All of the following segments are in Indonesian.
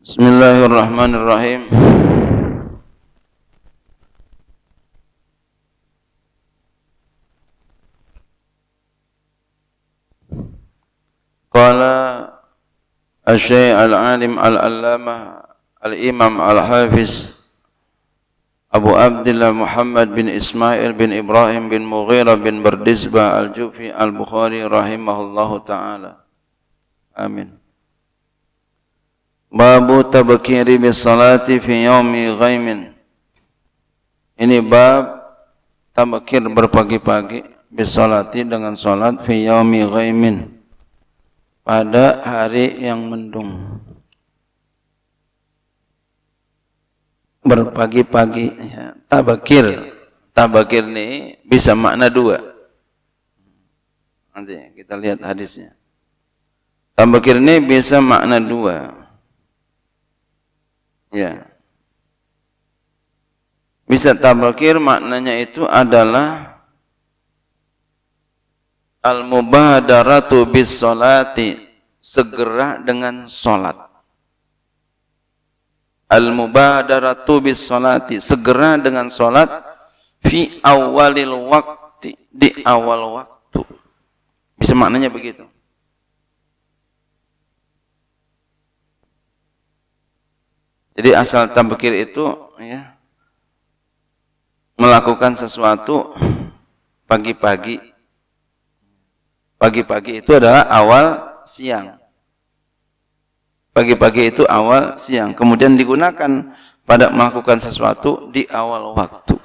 بسم الله الرحمن الرحيم قال الشيخ العالم العلامة الإمام الحافظ أبو عبد الله محمد بن إسماعيل بن إبراهيم بن مغيرة بن بردزبة الجوفي البخاري رحمه الله تعالى آمين Babu tabkiri bis salati fi yaumi ghaimin. Ini bab tabkir berpagi-pagi bis salati dengan salat fi yaumi ghaimin. Pada hari yang mendung. Berpagi-pagi ya, tabakir Tabkir ini bisa makna dua. Nanti kita lihat hadisnya. tabakir ini bisa makna dua Ya. Iya. Bisa tabakir maknanya itu adalah al-mubadaratu bis solati segera dengan solat. Al-mubadaratu bis solati segera dengan solat fi awalil waktu di awal waktu. Bisa maknanya begitu. Jadi asal tabkir itu ya melakukan sesuatu pagi-pagi. Pagi-pagi itu adalah awal siang. Pagi-pagi itu awal siang. Kemudian digunakan pada melakukan sesuatu di awal waktu.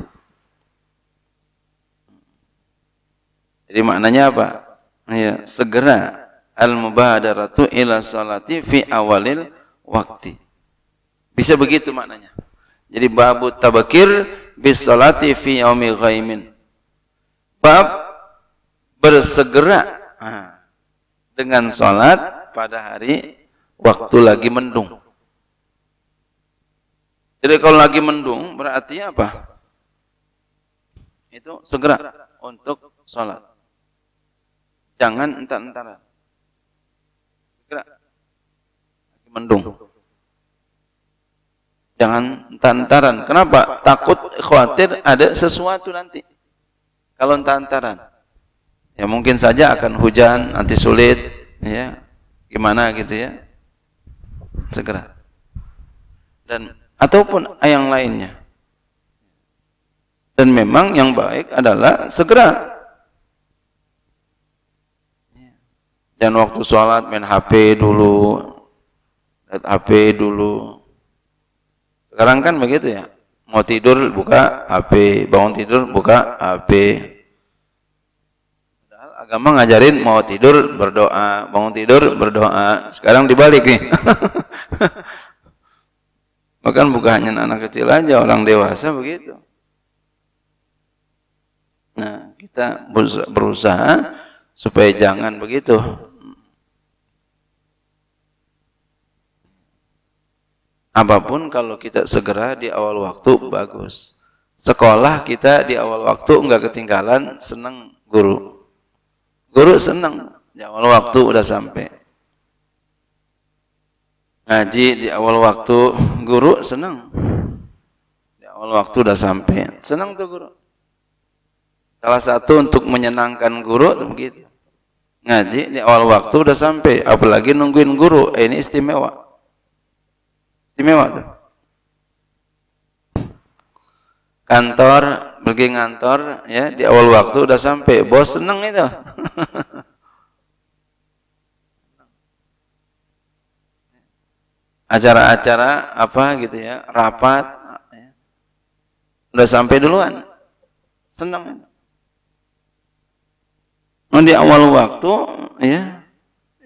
Jadi maknanya apa? Ya, segera al-mubadaratu ila salati fi awalil waktu bisa begitu maknanya. Jadi babu tabakir bis salati fi yaumi ghaimin. Bab bersegera dengan salat pada hari waktu lagi mendung. Jadi kalau lagi mendung berarti apa? Itu segera untuk salat. Jangan entar-entaran. Segera. Lagi mendung. Jangan tantaran. Kenapa? Takut khawatir ada sesuatu nanti. Kalau tantaran. Ya mungkin saja akan hujan, nanti sulit. Ya, gimana gitu ya. Segera. Dan ataupun yang lainnya. Dan memang yang baik adalah segera. Dan waktu sholat main HP dulu, lihat HP dulu, sekarang kan begitu ya. Mau tidur buka HP, bangun tidur buka HP. Padahal agama ngajarin mau tidur berdoa, bangun tidur berdoa. Sekarang dibalik nih. Bahkan bukan hanya anak kecil aja, orang dewasa begitu. Nah, kita berusaha supaya jangan begitu. Apapun kalau kita segera di awal waktu bagus. Sekolah kita di awal waktu nggak ketinggalan, seneng guru. Guru seneng di awal waktu udah sampai. Ngaji di awal waktu, guru seneng. Di awal waktu udah sampai. Seneng tuh guru. Salah satu untuk menyenangkan guru begitu. Ngaji di awal waktu udah sampai, apalagi nungguin guru, eh, ini istimewa Istimewa tuh. Kantor, pergi ngantor ya di awal waktu udah sampai. Bos seneng itu. Acara-acara apa gitu ya, rapat ya. udah sampai duluan. Senang. Itu. Nah, di awal waktu ya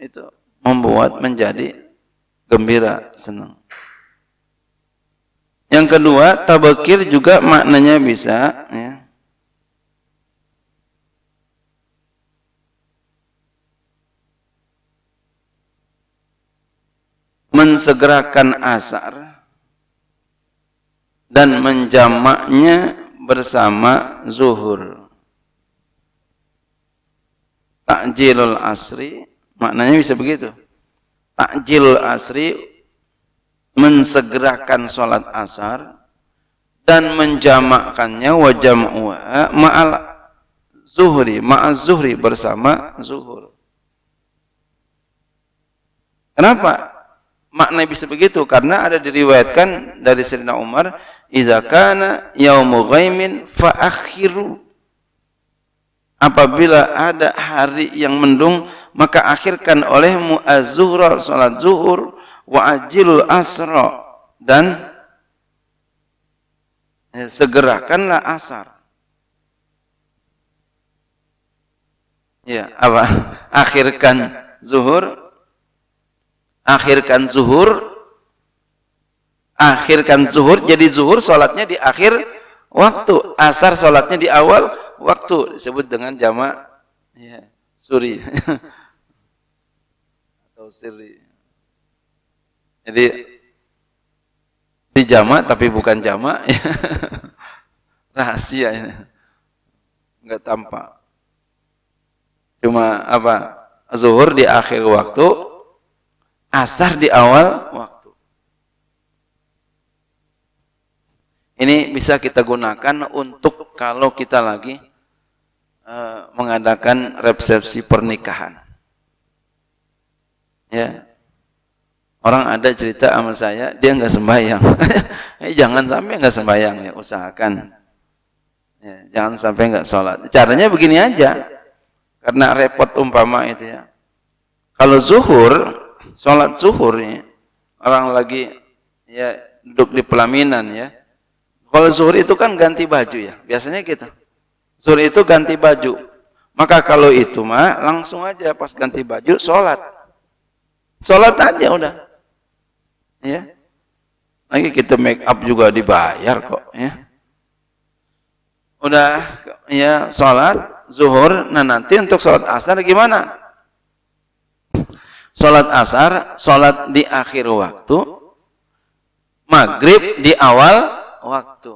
itu membuat menjadi gembira, senang. Yang kedua, tabakir juga maknanya bisa ya. mensegerakan asar dan menjamaknya bersama zuhur. Takjilul asri, maknanya bisa begitu. takjil asri mensegerakan sholat asar dan menjamakkannya wajam'u ma'al zuhri maal zuhri bersama zuhur kenapa makna bisa begitu karena ada diriwayatkan dari Sayyidina Umar idza kana yaumu ghaimin apabila ada hari yang mendung maka akhirkan olehmu az-zuhra salat zuhur wa ajil dan segerakanlah asar. Ya, apa? Akhirkan zuhur, akhirkan zuhur, akhirkan zuhur. Jadi zuhur solatnya di akhir waktu, asar solatnya di awal waktu disebut dengan jama ya, suri atau siri. Jadi di jama tapi bukan jama. Ya. Rahasia ini. nggak tampak. Cuma apa? Zuhur di akhir waktu, asar di awal waktu. Ini bisa kita gunakan untuk kalau kita lagi eh, mengadakan resepsi pernikahan. Ya, Orang ada cerita sama saya, dia nggak sembahyang. Eh, jangan sampai nggak sembahyang ya, usahakan. Ya, jangan sampai nggak sholat. Caranya begini aja, karena repot umpama itu ya. Kalau zuhur, sholat zuhur ya, orang lagi ya duduk di pelaminan ya. Kalau zuhur itu kan ganti baju ya, biasanya gitu. Zuhur itu ganti baju. Maka kalau itu mah langsung aja pas ganti baju sholat. Sholat aja udah ya lagi kita make up juga dibayar kok ya udah ya sholat zuhur nah nanti untuk sholat asar gimana sholat asar sholat di akhir waktu maghrib di awal waktu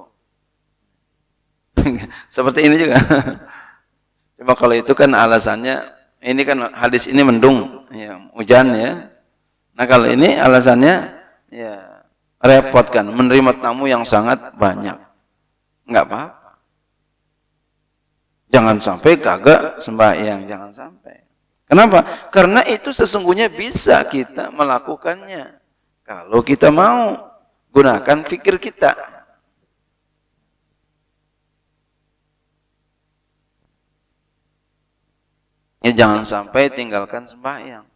seperti ini juga coba kalau itu kan alasannya ini kan hadis ini mendung ya, hujan ya nah kalau ini alasannya Ya. Repot kan menerima tamu yang sangat banyak. Enggak apa-apa. Jangan sampai kagak sembahyang, jangan sampai. Kenapa? Karena itu sesungguhnya bisa kita melakukannya. Kalau kita mau, gunakan fikir kita. Ya, jangan sampai tinggalkan sembahyang.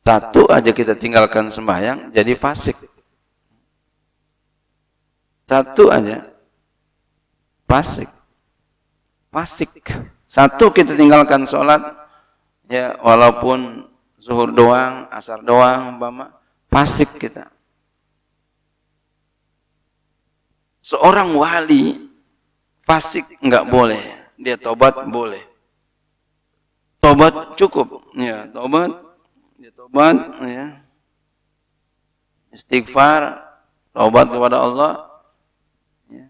Satu aja kita tinggalkan sembahyang jadi fasik. Satu aja fasik. Fasik. Satu kita tinggalkan sholat ya walaupun zuhur doang, asar doang umpama fasik kita. Seorang wali fasik nggak boleh. Dia tobat boleh. Tobat cukup. Ya, tobat taubat ya. Istighfar, taubat kepada Allah ya.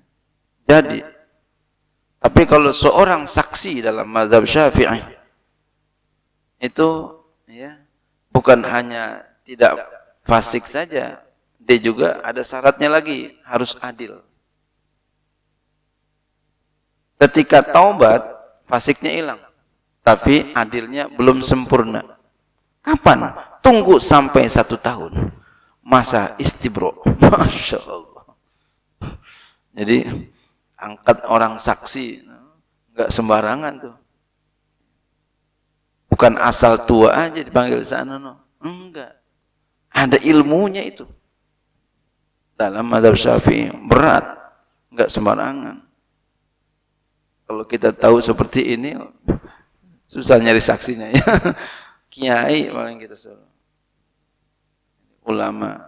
Jadi tapi kalau seorang saksi dalam mazhab Syafi'i itu ya bukan hanya tidak fasik saja, dia juga ada syaratnya lagi, harus adil. Ketika taubat, fasiknya hilang, tapi adilnya belum sempurna. Kapan tunggu sampai satu tahun masa istibro Masya Allah jadi angkat orang saksi nggak sembarangan tuh bukan asal tua aja dipanggil sana no. enggak ada ilmunya itu dalam madhab syafi'i berat nggak sembarangan kalau kita tahu seperti ini susah nyari saksinya ya kiai paling kita suruh ulama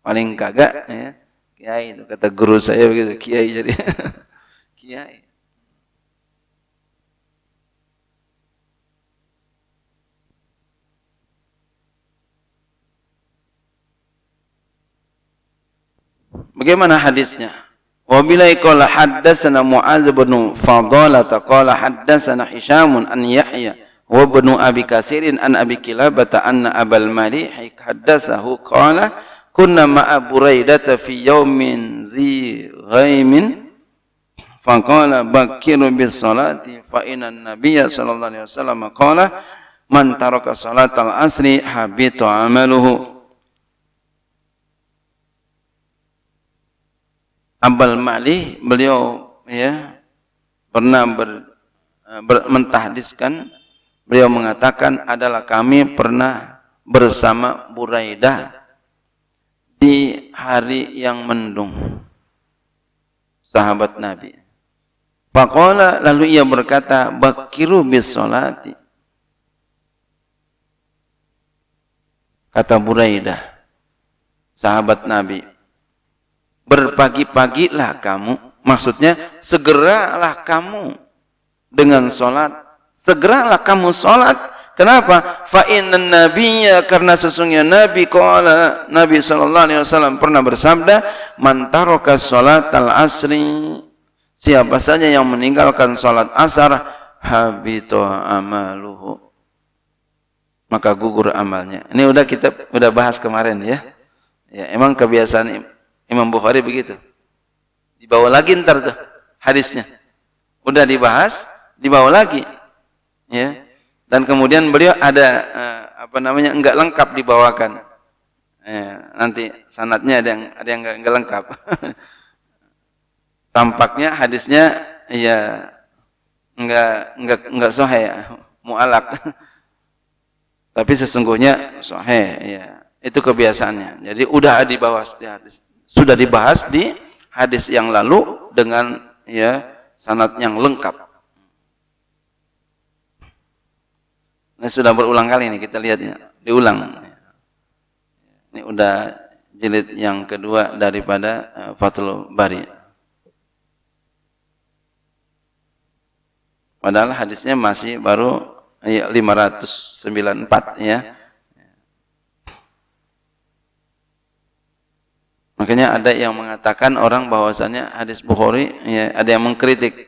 paling kagak ya kiai itu kata guru saya begitu kiai jadi kiai Bagaimana hadisnya? Wa bilai qala haddatsana Mu'adz bin Fadalah qala haddatsana Hisyam an Yahya wa ibnu abi kasirin an abi kilabata anna abal mali haddatsahu qala kunna ma buraidata fi yaumin zi ghaimin faqala bakiru bis salati fa inna nabiyya sallallahu alaihi wasallam qala man taraka salatal asri habita amaluhu Abal Mali beliau ya pernah ber, ber mentahdiskan Beliau mengatakan adalah kami pernah bersama Buraidah di hari yang mendung. Sahabat Nabi. Pakola lalu ia berkata, Bakiru bisolati solati. Kata Buraidah, sahabat Nabi, berpagi-pagilah kamu, maksudnya segeralah kamu dengan sholat Segeralah kamu sholat. Kenapa? Fa inna nabiyya karena sesungguhnya Nabi qala Nabi sallallahu alaihi wasallam pernah bersabda, "Man taraka al asri" Siapa saja yang meninggalkan sholat asar, habito amaluhu. Maka gugur amalnya. Ini udah kita udah bahas kemarin ya. Ya, emang kebiasaan Imam Bukhari begitu. Dibawa lagi ntar tuh hadisnya. Udah dibahas, dibawa lagi ya dan kemudian beliau ada eh, apa namanya enggak lengkap dibawakan eh, nanti sanatnya ada yang ada yang enggak, lengkap tampaknya hadisnya ya enggak enggak enggak sohe ya mualak tapi sesungguhnya sohe ya itu kebiasaannya jadi udah dibahas di hadis sudah dibahas di hadis yang lalu dengan ya sanat yang lengkap Ini sudah berulang kali ini kita lihat ya. Diulang. Ini udah jilid yang kedua daripada eh, Fathul Bari. Padahal hadisnya masih baru 594 eh, ya. Makanya ada yang mengatakan orang bahwasanya hadis Bukhari ya ada yang mengkritik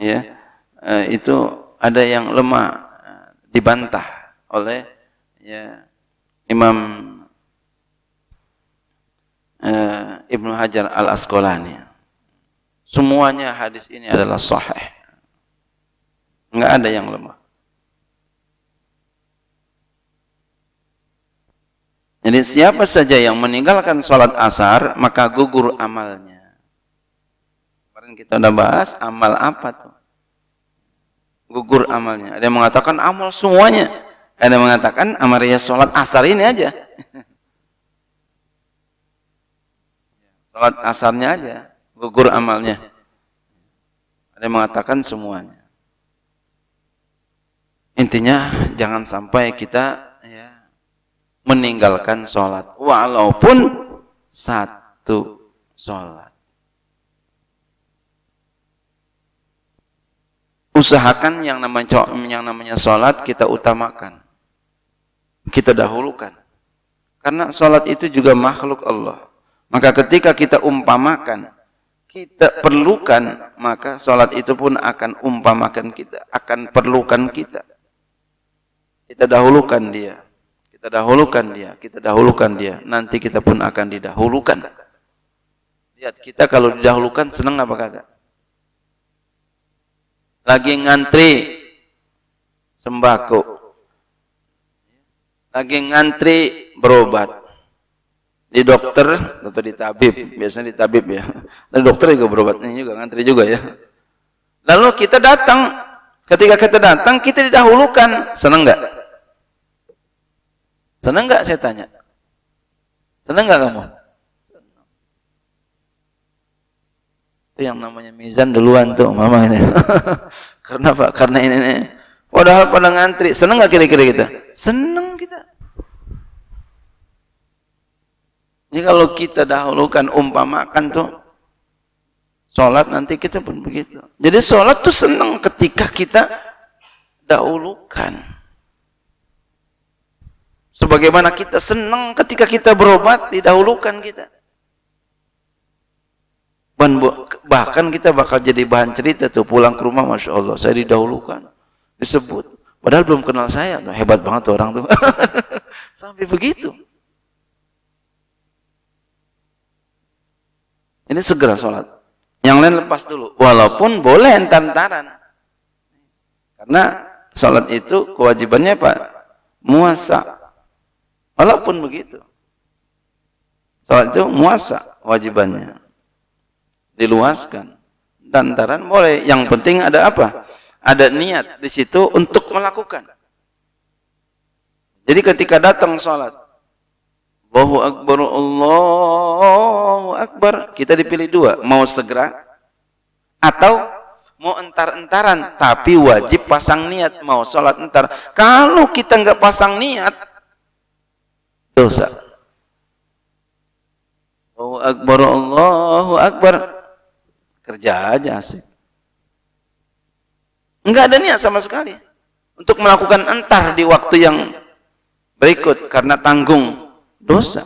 ya. Uh, itu ada yang lemah dibantah oleh ya Imam uh, Ibnu Hajar Al Asqalani. Semuanya hadis ini adalah sahih. Enggak ada yang lemah. Jadi siapa saja yang meninggalkan sholat asar, maka gugur amalnya. Kemarin kita udah bahas amal apa tuh? amalnya. Ada yang mengatakan amal semuanya. Ada yang mengatakan amalnya sholat asar ini aja. sholat asarnya aja, gugur amalnya. Ada yang mengatakan semuanya. Intinya jangan sampai kita ya, meninggalkan sholat. Walaupun satu sholat. usahakan yang namanya yang namanya salat kita utamakan. Kita dahulukan. Karena salat itu juga makhluk Allah. Maka ketika kita umpamakan, kita perlukan, maka salat itu pun akan umpamakan kita, akan perlukan kita. Kita dahulukan dia. Kita dahulukan dia, kita dahulukan dia. Nanti kita pun akan didahulukan. Lihat kita kalau didahulukan senang apa kagak? lagi ngantri sembako lagi ngantri berobat di dokter atau di tabib biasanya di tabib ya dan dokter juga berobatnya juga ngantri juga ya lalu kita datang ketika kita datang kita didahulukan seneng nggak seneng nggak saya tanya seneng nggak kamu yang namanya mizan duluan tuh mama ini karena pak karena ini, ini. padahal pada ngantri seneng nggak kira-kira kita seneng kita ini kalau kita dahulukan umpamakan tuh sholat nanti kita pun begitu. Jadi sholat tuh seneng ketika kita dahulukan. Sebagaimana kita seneng ketika kita berobat didahulukan kita bahkan kita bakal jadi bahan cerita tuh pulang ke rumah masya Allah saya didahulukan disebut padahal belum kenal saya hebat banget tuh orang tuh sampai begitu ini segera sholat yang lain lepas dulu walaupun boleh entar-entaran karena sholat itu kewajibannya apa muasa walaupun begitu sholat itu muasa kewajibannya diluaskan. Tantaran boleh. Yang penting ada apa? Ada niat di situ untuk melakukan. Jadi ketika datang sholat, Allahu Akbar, Allahu Akbar, kita dipilih dua, mau segera atau mau entar-entaran, tapi wajib pasang niat, mau sholat entar. Kalau kita nggak pasang niat, dosa. Allahu Akbar, Allahu Akbar, Kerja aja asik. Enggak ada niat sama sekali untuk melakukan entar di waktu yang berikut karena tanggung dosa.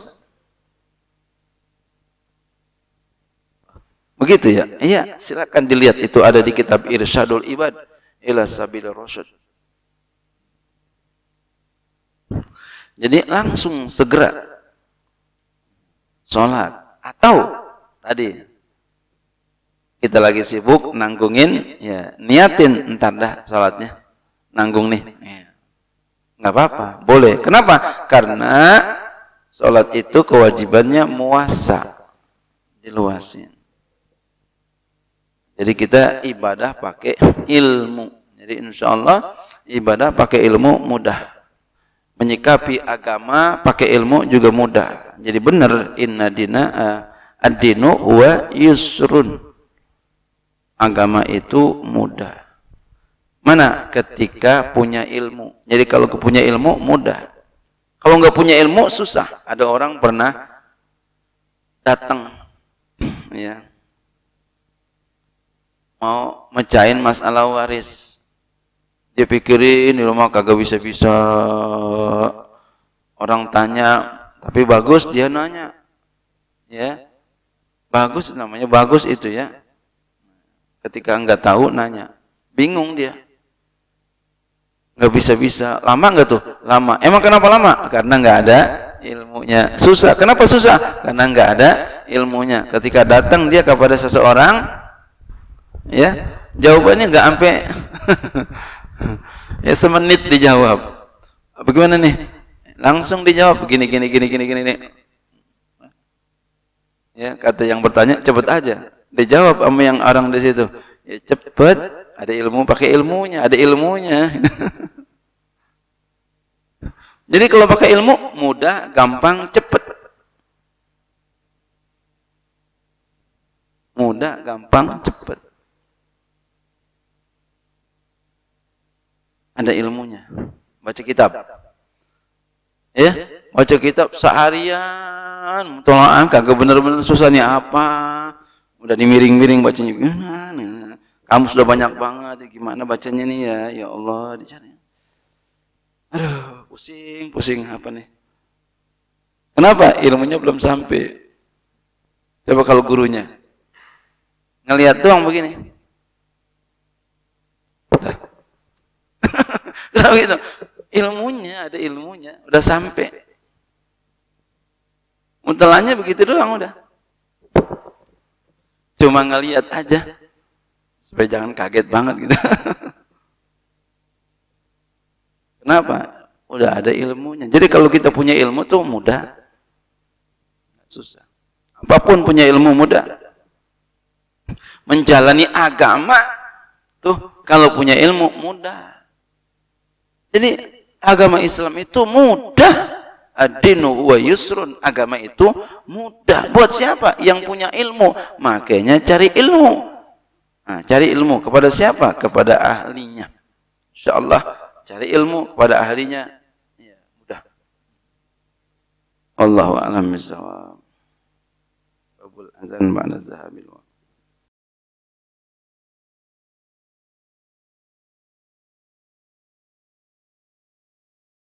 Begitu ya? Iya, silakan dilihat itu ada di kitab Irsyadul Ibad ila Sabil Rasyad. Jadi langsung segera sholat atau tadi kita lagi sibuk nanggungin ya niatin entar dah salatnya nanggung nih iya. nggak apa-apa boleh kenapa karena salat itu kewajibannya muasa diluasin jadi kita ibadah pakai ilmu jadi insya Allah ibadah pakai ilmu mudah menyikapi agama pakai ilmu juga mudah jadi benar inna dina eh, ad-dinu wa yusrun agama itu mudah. Mana ketika punya ilmu. Jadi kalau punya ilmu mudah. Kalau nggak punya ilmu susah. Ada orang pernah datang ya mau mecahin masalah waris. Dia pikirin di rumah kagak bisa-bisa. Orang tanya, tapi bagus dia nanya. Ya. Bagus namanya bagus itu ya Ketika nggak tahu nanya, bingung dia. Nggak bisa-bisa. Lama nggak tuh? Lama. Emang kenapa lama? Karena nggak ada ilmunya. Susah. Kenapa susah? Karena nggak ada ilmunya. Ketika datang dia kepada seseorang, ya jawabannya nggak sampai ya semenit dijawab. Bagaimana nih? Langsung dijawab gini gini, gini, gini, gini. Ya, kata yang bertanya, cepet aja. Dijawab sama yang orang di situ. Ya, cepet, ada ilmu, pakai ilmunya, ada ilmunya. Jadi kalau pakai ilmu, mudah, gampang, cepet. Mudah, gampang, cepet. Ada ilmunya. Baca kitab. Ya, baca kitab seharian, tolong kagak bener-bener susahnya apa udah dimiring-miring bacanya gimana kamu sudah banyak banget gimana bacanya nih ya ya Allah dicari aduh pusing pusing apa nih kenapa ilmunya belum sampai coba kalau gurunya ngelihat doang begini Kenapa gitu? Ilmunya ada ilmunya, udah sampai. untelannya begitu doang udah. Cuma ngeliat aja. Supaya jangan kaget banget gitu. Kenapa? Udah ada ilmunya. Jadi kalau kita punya ilmu tuh mudah. Susah. Apapun punya ilmu mudah. Menjalani agama tuh kalau punya ilmu mudah. Jadi agama Islam itu mudah. Ad-dinu wa yusrun. Agama itu mudah. Buat siapa? Yang punya ilmu. Makanya cari ilmu. Nah, cari ilmu kepada siapa? Kepada ahlinya. insyaallah cari ilmu kepada ahlinya. Ya, mudah. Allahu a'lam bishawab. Babul azan ba'da zahabil